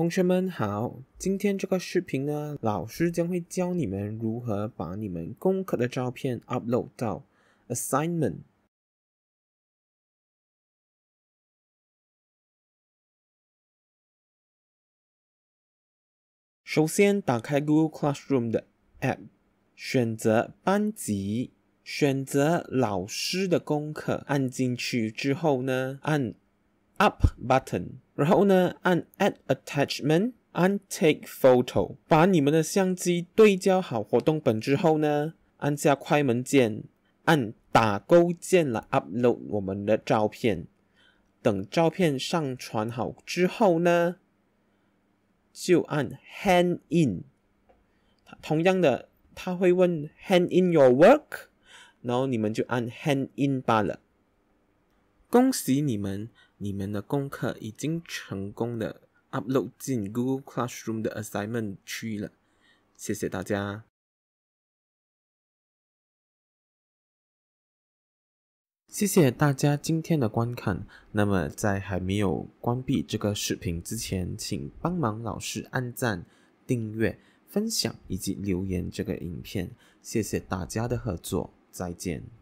同学们好，今天这个视频呢，老师将会教你们如何把你们功课的照片 upload 到 assignment。首先打开 Google Classroom 的 app，选择班级，选择老师的功课，按进去之后呢，按。Up button，然后呢，按 Add attachment，按 Take photo，把你们的相机对焦好活动本之后呢，按下快门键，按打勾键来 upload 我们的照片。等照片上传好之后呢，就按 Hand in。同样的，他会问 Hand in your work，然后你们就按 Hand in 罢了。恭喜你们！你们的功课已经成功的 upload 进 Google Classroom 的 assignment 区了，谢谢大家。谢谢大家今天的观看。那么在还没有关闭这个视频之前，请帮忙老师按赞、订阅、分享以及留言这个影片。谢谢大家的合作，再见。